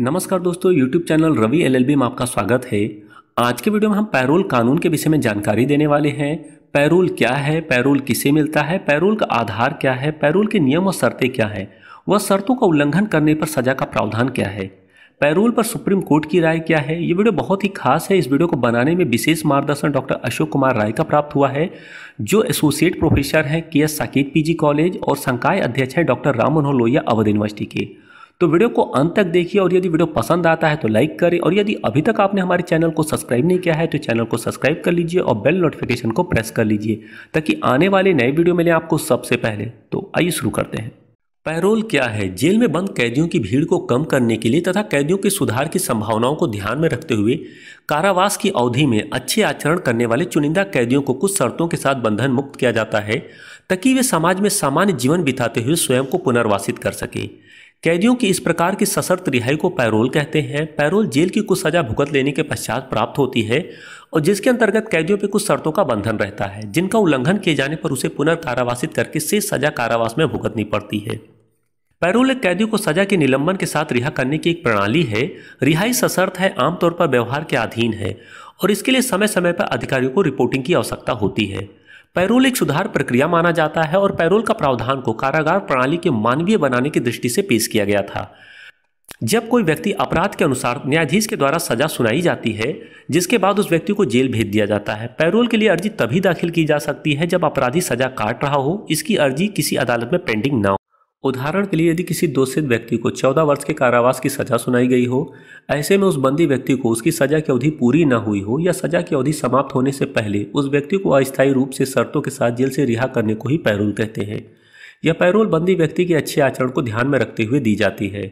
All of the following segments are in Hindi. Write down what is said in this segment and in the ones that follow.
नमस्कार दोस्तों YouTube चैनल रवि एलएलबी में आपका स्वागत है आज के वीडियो में हम पैरोल कानून के विषय में जानकारी देने वाले हैं पैरोल क्या है पैरोल किसे मिलता है पैरोल का आधार क्या है पैरोल के नियम और शर्तें क्या हैं वह शर्तों का उल्लंघन करने पर सजा का प्रावधान क्या है पैरोल पर सुप्रीम कोर्ट की राय क्या है ये वीडियो बहुत ही खास है इस वीडियो को बनाने में विशेष मार्गदर्शन डॉक्टर अशोक कुमार राय का प्राप्त हुआ है जो एसोसिएट प्रोफेसर हैं के एस साकेत पीजी कॉलेज और संकाय अध्यक्ष हैं डॉक्टर राम मनोहर लोहिया अवध यूनिवर्सिटी के तो वीडियो को अंत तक देखिए और यदि वीडियो पसंद आता है तो लाइक करें और यदि अभी तक आपने हमारे चैनल को सब्सक्राइब नहीं किया है तो चैनल को सब्सक्राइब कर लीजिए और बेल नोटिफिकेशन को प्रेस कर लीजिए ताकि आने वाले नए वीडियो मिले आपको सबसे पहले तो आइए शुरू करते हैं पैरोल क्या है जेल में बंद कैदियों की भीड़ को कम करने के लिए तथा कैदियों के सुधार की संभावनाओं को ध्यान में रखते हुए कारावास की अवधि में अच्छे आचरण करने वाले चुनिंदा कैदियों को कुछ शर्तों के साथ बंधन मुक्त किया जाता है ताकि वे समाज में सामान्य जीवन बिताते हुए स्वयं को पुनर्वासित कर सकें कैदियों की इस प्रकार की सशर्त रिहाई को पैरोल कहते हैं पैरोल जेल की कुछ सजा भुगत लेने के पश्चात प्राप्त होती है और जिसके अंतर्गत कैदियों पर कुछ शर्तों का बंधन रहता है जिनका उल्लंघन किए जाने पर उसे पुनर्कारावासित करके शेष सजा कारावास में भुगतनी पड़ती है पैरोल एक कैदियों को सजा के निलंबन के साथ रिहा करने की एक प्रणाली है रिहाई सशर्त है आमतौर पर व्यवहार के अधीन है और इसके लिए समय समय पर अधिकारियों को रिपोर्टिंग की आवश्यकता होती है पैरोल एक सुधार प्रक्रिया माना जाता है और पैरोल का प्रावधान को कारागार प्रणाली के मानवीय बनाने की दृष्टि से पेश किया गया था जब कोई व्यक्ति अपराध के अनुसार न्यायाधीश के द्वारा सजा सुनाई जाती है जिसके बाद उस व्यक्ति को जेल भेज दिया जाता है पैरोल के लिए अर्जी तभी दाखिल की जा सकती है जब अपराधी सजा काट रहा हो इसकी अर्जी किसी अदालत में पेंडिंग ना हो उदाहरण के लिए यदि किसी दोषित व्यक्ति को चौदह वर्ष के कारावास की सजा सुनाई गई हो ऐसे में उस बंदी व्यक्ति को उसकी सजा की अवधि पूरी न हुई हो या सजा की अवधि समाप्त होने से पहले उस व्यक्ति को अस्थायी रूप से शर्तों के साथ जेल से रिहा करने को ही पैरोल कहते हैं यह पैरोल बंदी व्यक्ति के अच्छे आचरण को ध्यान में रखते हुए दी जाती है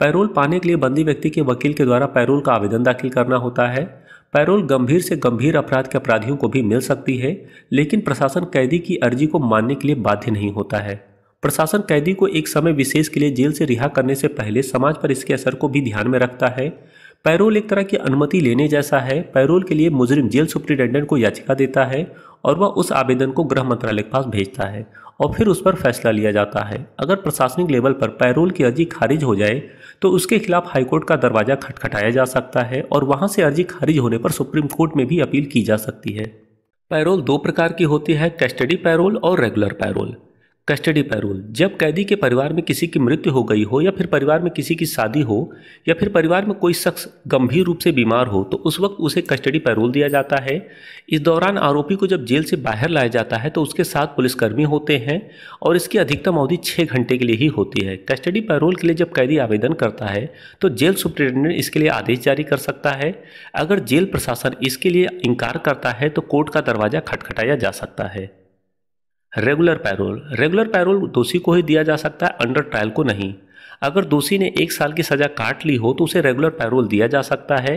पैरोल पाने के लिए बंदी व्यक्ति के वकील के द्वारा पैरोल का आवेदन दाखिल करना होता है पैरोल गंभीर से गंभीर अपराध के अपराधियों को भी मिल सकती है लेकिन प्रशासन कैदी की अर्जी को मानने के लिए बाध्य नहीं होता है प्रशासन कैदी को एक समय विशेष के लिए जेल से रिहा करने से पहले समाज पर इसके असर को भी ध्यान में रखता है पैरोल एक तरह की अनुमति लेने जैसा है पैरोल के लिए मुजरिम जेल सुप्रिटेंडेंट को याचिका देता है और वह उस आवेदन को गृह मंत्रालय के पास भेजता है और फिर उस पर फैसला लिया जाता है अगर प्रशासनिक लेवल पर पैरोल की अर्जी खारिज हो जाए तो उसके खिलाफ हाईकोर्ट का दरवाज़ा खटखटाया जा सकता है और वहाँ से अर्जी खारिज होने पर सुप्रीम कोर्ट में भी अपील की जा सकती है पैरोल दो प्रकार की होती है कस्टडी पैरोल और रेगुलर पैरोल कस्टडी पैरोल जब कैदी के परिवार में किसी की मृत्यु हो गई हो या फिर परिवार में किसी की शादी हो या फिर परिवार में कोई शख्स गंभीर रूप से बीमार हो तो उस वक्त उसे कस्टडी पैरोल दिया जाता है इस दौरान आरोपी को जब जेल से बाहर लाया जाता है तो उसके साथ पुलिसकर्मी होते हैं और इसकी अधिकतम अवधि छः घंटे के लिए ही होती है कस्टडी पैरोल के लिए जब कैदी आवेदन करता है तो जेल सुप्रिटेंडेंट इसके लिए आदेश जारी कर सकता है अगर जेल प्रशासन इसके लिए इनकार करता है तो कोर्ट का दरवाज़ा खटखटाया जा सकता है रेगुलर पैरोल रेगुलर पैरोल दोषी को ही दिया जा सकता है अंडर ट्रायल को नहीं अगर दोषी ने एक साल की सज़ा काट ली हो तो उसे रेगुलर पैरोल दिया जा सकता है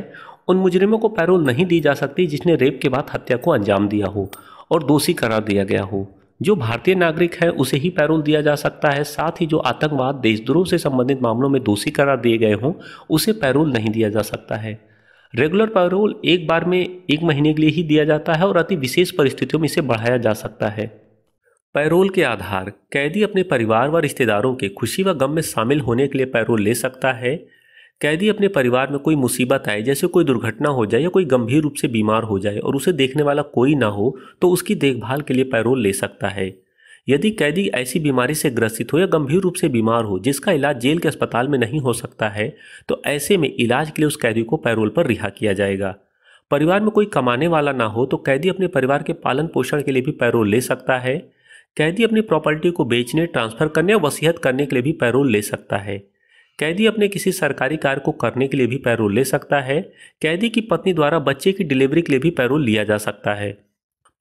उन मुजरिमों को पैरोल नहीं दी जा सकती जिसने रेप के बाद हत्या को अंजाम दिया हो और दोषी करार दिया गया हो जो भारतीय नागरिक है उसे ही पैरोल दिया जा सकता है साथ ही जो आतंकवाद देशद्रोह से संबंधित मामलों में दोषी करार दिए गए हों उसे पैरोल नहीं दिया जा सकता है रेगुलर पैरोल एक बार में एक महीने के लिए ही दिया जाता है और अति विशेष परिस्थितियों में इसे बढ़ाया जा सकता है पैरोल के आधार कैदी अपने परिवार व रिश्तेदारों के खुशी व गम में शामिल होने के लिए पैरोल ले सकता है कैदी अपने परिवार में कोई मुसीबत आए जैसे कोई दुर्घटना हो जाए या कोई गंभीर रूप से बीमार हो जाए और उसे देखने वाला कोई ना हो तो उसकी देखभाल के लिए पैरोल ले सकता है यदि कैदी ऐसी बीमारी से ग्रसित हो या गंभीर रूप से बीमार हो जिसका इलाज जेल के अस्पताल में नहीं हो सकता है तो ऐसे में इलाज के लिए उस कैदी को पैरोल पर रिहा किया जाएगा परिवार में कोई कमाने वाला ना हो तो कैदी अपने परिवार के पालन पोषण के लिए भी पैरोल ले सकता है कैदी अपनी प्रॉपर्टी को बेचने ट्रांसफर करने या वसीहत करने के लिए भी पैरोल ले सकता है कैदी अपने किसी सरकारी कार्य को करने के लिए भी पैरोल ले सकता है कैदी की पत्नी द्वारा बच्चे की डिलीवरी के लिए भी पैरोल लिया जा सकता है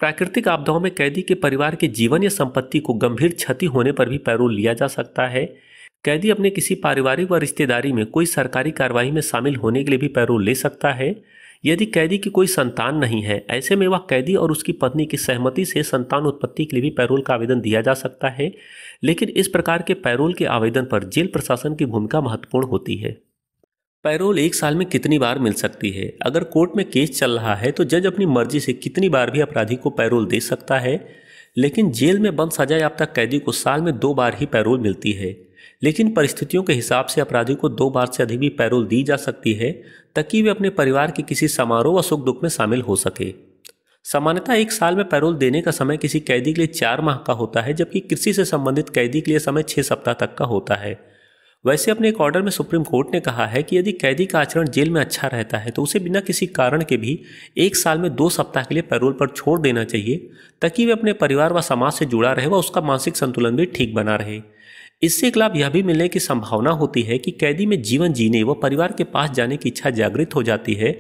प्राकृतिक आपदाओं में कैदी के परिवार के जीवन या संपत्ति को गंभीर क्षति होने पर भी पैरोल लिया जा सकता है कैदी अपने किसी पारिवारिक व रिश्तेदारी में कोई सरकारी कार्रवाई में शामिल होने के लिए भी पैरोल ले सकता है यदि कैदी की कोई संतान नहीं है ऐसे में वह कैदी और उसकी पत्नी की सहमति से संतान उत्पत्ति के लिए भी पैरोल का आवेदन दिया जा सकता है लेकिन इस प्रकार के पैरोल के आवेदन पर जेल प्रशासन की भूमिका महत्वपूर्ण होती है पैरोल एक साल में कितनी बार मिल सकती है अगर कोर्ट में केस चल रहा है तो जज अपनी मर्जी से कितनी बार भी अपराधी को पैरोल दे सकता है लेकिन जेल में बंद सजा याफ्ता कैदी को साल में दो बार ही पैरोल मिलती है लेकिन परिस्थितियों के हिसाब से अपराधी को दो बार से अधिक भी पैरोल दी जा सकती है ताकि वे अपने परिवार के किसी समारोह व सुख दुख में शामिल हो सके सामान्यतः एक साल में पैरोल देने का समय किसी कैदी के लिए चार माह का होता है जबकि कृषि से संबंधित कैदी के लिए समय छः सप्ताह तक का होता है वैसे अपने एक ऑर्डर में सुप्रीम कोर्ट ने कहा है कि यदि कैदी का आचरण जेल में अच्छा रहता है तो उसे बिना किसी कारण के भी एक साल में दो सप्ताह के लिए पैरोल पर छोड़ देना चाहिए ताकि वे अपने परिवार व समाज से जुड़ा रहे व उसका मानसिक संतुलन भी ठीक बना रहे इससे एक लाभ यह भी मिलने की संभावना होती है कि कैदी में जीवन जीने व परिवार के पास जाने की इच्छा जागृत हो जाती है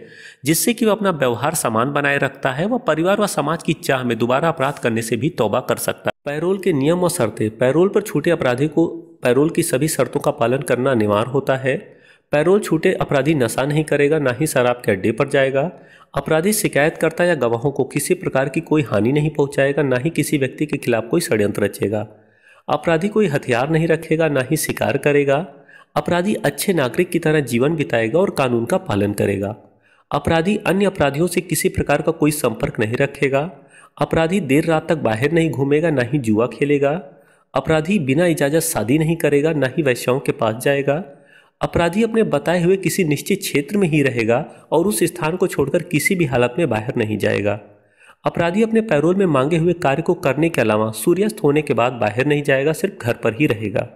जिससे कि वह अपना व्यवहार समान बनाए रखता है व परिवार व समाज की चाह में दोबारा अपराध करने से भी तौबा कर सकता है पैरोल के नियम व शर्तें पैरोल पर छूटे अपराधी को पैरोल की सभी शर्तों का पालन करना अनिवार्य होता है पैरोल छूटे अपराधी नशा नहीं करेगा ना ही शराब के अड्डे पर जाएगा अपराधी शिकायतकर्ता या गवाहों को किसी प्रकार की कोई हानि नहीं पहुंचाएगा ना ही किसी व्यक्ति के खिलाफ कोई षड्यंत्र रचेगा अपराधी कोई हथियार नहीं रखेगा ना ही शिकार करेगा अपराधी अच्छे नागरिक की तरह जीवन बिताएगा और कानून का पालन करेगा अपराधी अन्य अपराधियों से किसी प्रकार का कोई संपर्क नहीं रखेगा अपराधी देर रात तक बाहर नहीं घूमेगा ना ही जुआ खेलेगा अपराधी बिना इजाज़त शादी नहीं करेगा ना ही वैश्याओं के पास जाएगा अपराधी अपने बताए हुए किसी निश्चित क्षेत्र में ही रहेगा और उस स्थान को छोड़कर किसी भी हालत में बाहर नहीं जाएगा अपराधी अपने पैरोल में मांगे हुए कार्य को करने के अलावा सूर्यास्त होने के बाद बाहर नहीं जाएगा सिर्फ घर पर ही रहेगा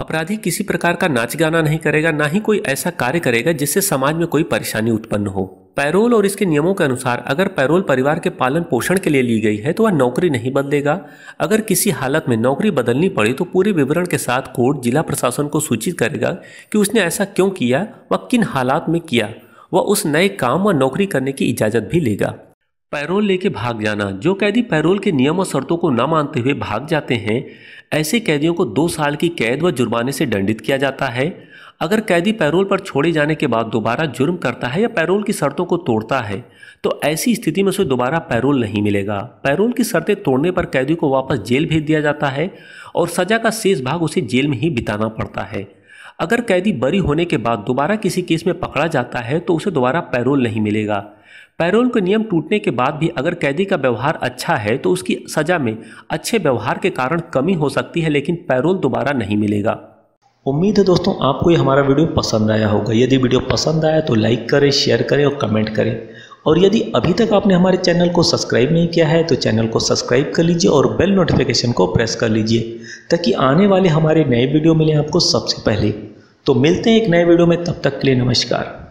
अपराधी किसी प्रकार का नाच गाना नहीं करेगा ना ही कोई ऐसा कार्य करेगा जिससे समाज में कोई परेशानी उत्पन्न हो पैरोल और इसके नियमों के अनुसार अगर पैरोल परिवार के पालन पोषण के लिए ली गई है तो वह नौकरी नहीं बदलेगा अगर किसी हालत में नौकरी बदलनी पड़ी तो पूरे विवरण के साथ कोर्ट जिला प्रशासन को सूचित करेगा कि उसने ऐसा क्यों किया व किन हालात में किया वह उस नए काम व नौकरी करने की इजाज़त भी लेगा पैरोल लेके भाग जाना जो कैदी पैरोल के नियम और शर्तों को न मानते हुए भाग जाते हैं ऐसे कैदियों को दो साल की कैद व जुर्माने से दंडित किया जाता है अगर कैदी पैरोल पर छोड़े जाने के बाद दोबारा जुर्म करता है या पैरोल की शर्तों को तोड़ता है तो ऐसी स्थिति में उसे दोबारा पैरोल नहीं मिलेगा पैरोल की शर्तें तोड़ने पर कैदी को वापस जेल भेज दिया जाता है और सजा का शेष भाग उसे जेल में ही बिताना पड़ता है अगर कैदी बरी होने के बाद दोबारा किसी केस में पकड़ा जाता है तो उसे दोबारा पैरोल नहीं मिलेगा पैरोल के नियम टूटने के बाद भी अगर कैदी का व्यवहार अच्छा है तो उसकी सजा में अच्छे व्यवहार के कारण कमी हो सकती है लेकिन पैरोल दोबारा नहीं मिलेगा उम्मीद है दोस्तों आपको ये हमारा वीडियो पसंद आया होगा यदि वीडियो पसंद आया तो लाइक करें शेयर करें और कमेंट करें और यदि अभी तक आपने हमारे चैनल को सब्सक्राइब नहीं किया है तो चैनल को सब्सक्राइब कर लीजिए और बेल नोटिफिकेशन को प्रेस कर लीजिए ताकि आने वाले हमारे नए वीडियो मिलें आपको सबसे पहले तो मिलते हैं एक नए वीडियो में तब तक के लिए नमस्कार